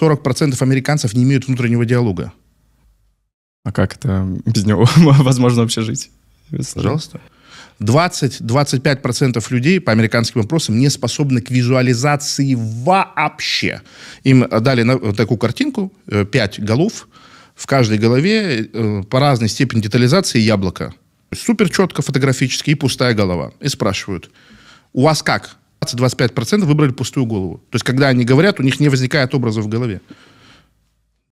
40% американцев не имеют внутреннего диалога. А как это без него возможно вообще жить? Пожалуйста. 20-25% людей по американским опросам не способны к визуализации вообще. им дали такую картинку, 5 э, голов, в каждой голове э, по разной степени детализации яблоко. Супер четко фотографически и пустая голова. И спрашивают, у вас как? 20-25% выбрали пустую голову. То есть, когда они говорят, у них не возникает образа в голове.